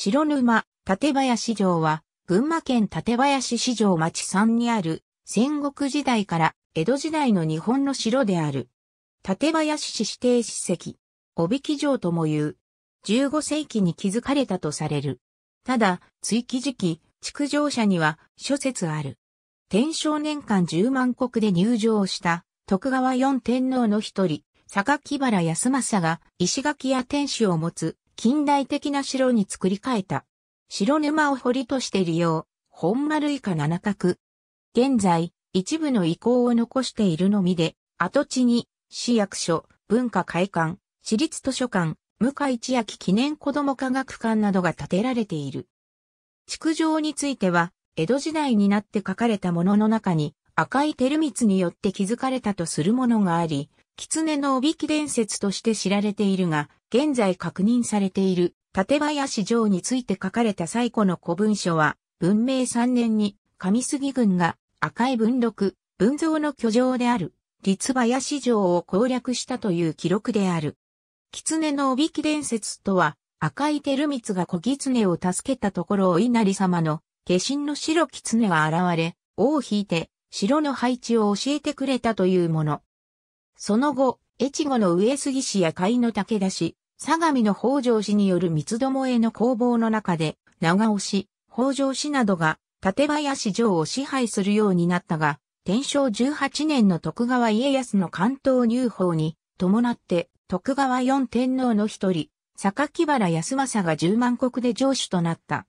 白沼、館林城は、群馬県館林市場町山にある、戦国時代から江戸時代の日本の城である。館林市指定史跡、おびき城とも言う。15世紀に築かれたとされる。ただ、追記時期、築城者には諸説ある。天正年間10万国で入城した徳川四天皇の一人、坂木原康政が石垣や天守を持つ近代的な城に作り変えた。白沼を堀として利用、本丸以下7角。現在、一部の遺構を残しているのみで、跡地に、市役所、文化会館、市立図書館、向井千秋記念子ども科学館などが建てられている。築城については、江戸時代になって書かれたものの中に、赤い照光によって築かれたとするものがあり、狐のおびき伝説として知られているが、現在確認されている館林城について書かれた最古の古文書は、文明3年に上杉軍が赤い文録、文蔵の居城である、立林城を攻略したという記録である。狐のおびき伝説とは、赤い照光が小狐を助けたところを稲荷様の化身の白狐が現れ、尾を引いて城の配置を教えてくれたというもの。その後、越後の上杉氏や甲斐の武田氏、相模の北条氏による三つどもえの攻防の中で、長尾氏、北条氏などが、立林城を支配するようになったが、天正18年の徳川家康の関東入法に、伴って、徳川四天皇の一人、榊原康政が十万国で城主となった。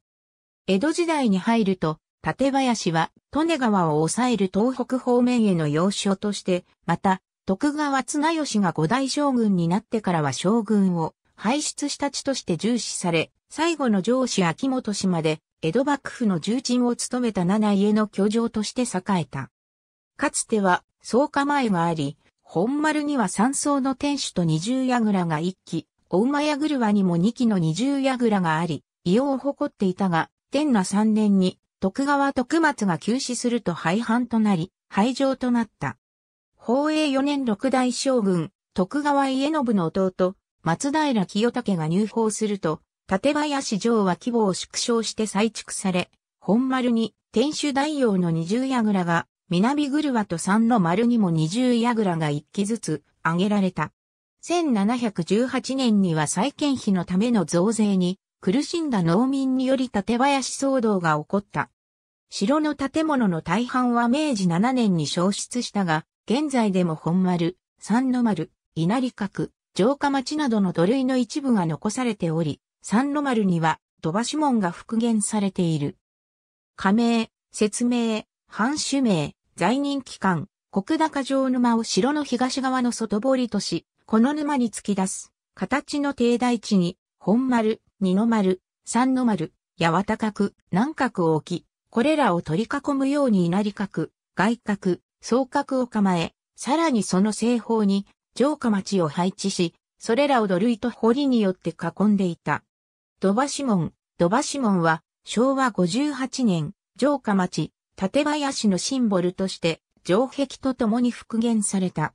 江戸時代に入ると、立林は、利根川を抑える東北方面への要衝として、また、徳川綱吉が五代将軍になってからは将軍を輩出した地として重視され、最後の上司秋元まで江戸幕府の重鎮を務めた七家の居城として栄えた。かつては草加前があり、本丸には三層の天守と二重櫓が一基、大馬櫓にも二基の二重櫓があり、異様を誇っていたが、天那三年に徳川徳松が休止すると廃藩となり、廃城となった。宝永4年六代将軍、徳川家信の弟、松平清武が入法すると、館林城は規模を縮小して再築され、本丸に天守大王の二重櫓が、南ぐるわと三の丸にも二重櫓が一基ずつ挙げられた。1718年には再建費のための増税に苦しんだ農民により館林騒動が起こった。城の建物の大半は明治7年に消失したが、現在でも本丸、三の丸、稲荷閣、城下町などの土塁の一部が残されており、三の丸には土橋門が復元されている。加盟、説明、藩主名、在任期間、国高城沼を城の東側の外堀とし、この沼に突き出す、形の低台地に、本丸、二の丸、三の丸、八幡角、南角を置き、これらを取り囲むように稲荷角、外角、双角を構え、さらにその西方に城下町を配置し、それらを土塁と堀によって囲んでいた。土橋門、土橋門は昭和58年、城下町、館林のシンボルとして城壁と共に復元された。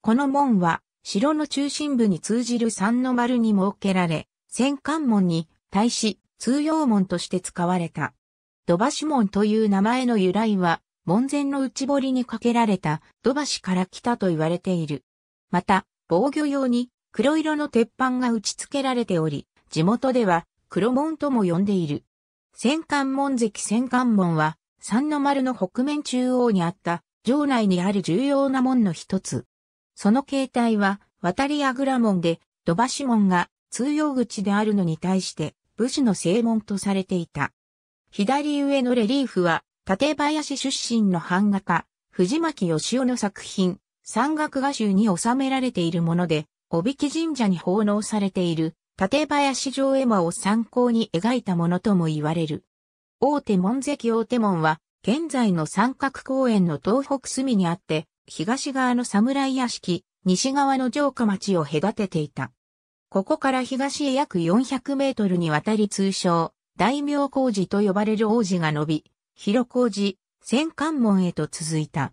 この門は城の中心部に通じる三の丸に設けられ、戦艦門に対し通用門として使われた。土橋門という名前の由来は、門前の内堀にかけられた土橋から来たと言われている。また、防御用に黒色の鉄板が打ち付けられており、地元では黒門とも呼んでいる。戦艦門跡戦艦門は、三の丸の北面中央にあった城内にある重要な門の一つ。その形態は渡りあぐら門で土橋門が通用口であるのに対して武士の正門とされていた。左上のレリーフは館林出身の版画家、藤巻義雄の作品、山岳画集に収められているもので、おびき神社に奉納されている、館林城絵馬を参考に描いたものとも言われる。大手門関大手門は、現在の三角公園の東北隅にあって、東側の侍屋敷、西側の城下町を隔てていた。ここから東へ約400メートルにわたり通称、大名工事と呼ばれる王子が伸び、広小路、千関門へと続いた。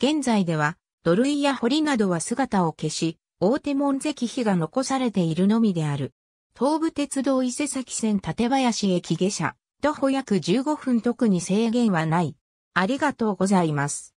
現在では、土塁や堀などは姿を消し、大手門関碑が残されているのみである。東武鉄道伊勢崎線館林駅下車、徒歩約15分特に制限はない。ありがとうございます。